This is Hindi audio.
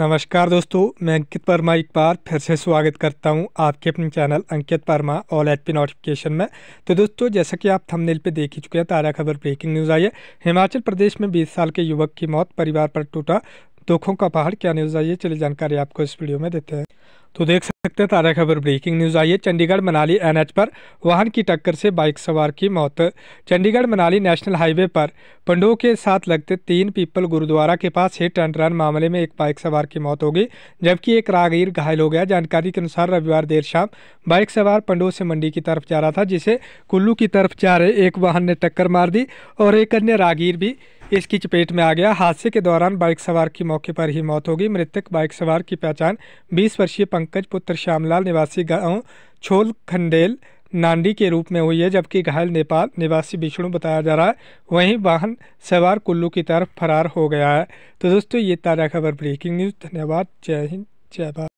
नमस्कार दोस्तों मैं अंकित वर्मा एक बार फिर से स्वागत करता हूं आपके अपने channel Ankit Verma all HP पी नोटिफिकेशन में तो दोस्तों जैसा कि आप थंबनेल पे देख ही चुके हैं ताज़ा खबर ब्रेकिंग न्यूज़ आई है हिमाचल प्रदेश में 20 साल के युवक की मौत परिवार पर टूटा दुखों का पहाड़ क्या न्यूज़ आई है चलिए जानकारी आपको इस वीडियो में देते हैं तो देख सकते हैं ताज़ा खबर ब्रेकिंग न्यूज़ आई है चंडीगढ़ मनाली एनएच पर वाहन की टक्कर से बाइक सवार की मौत चंडीगढ़ मनाली नेशनल हाईवे पर पंडो के साथ लगते तीन पीपल गुरुद्वारा के पास हिट एंड रन मामले में एक बाइक सवार की मौत हो गई जबकि एक रागीर घायल हो गया जानकारी के अनुसार रविवार देर शाम बाइक सवार पंडो से मंडी की तरफ जा रहा था जिसे कुल्लू की तरफ जा रहे एक वाहन ने टक्कर मार दी और एक अन्य रागीर भी इसकी चपेट में आ गया हादसे के दौरान बाइक सवार की मौके पर ही मौत हो गई मृतक बाइक सवार की पहचान 20 वर्षीय पंकज पुत्र श्यामलाल निवासी गांव छोल खंडेल नांडी के रूप में हुई है जबकि घायल नेपाल निवासी विष्णु बताया जा रहा है वहीं वाहन सवार कुल्लू की तरफ फरार हो गया है तो दोस्तों ये ताज़ा खबर ब्रेकिंग न्यूज़ धन्यवाद जय हिंद जय भारत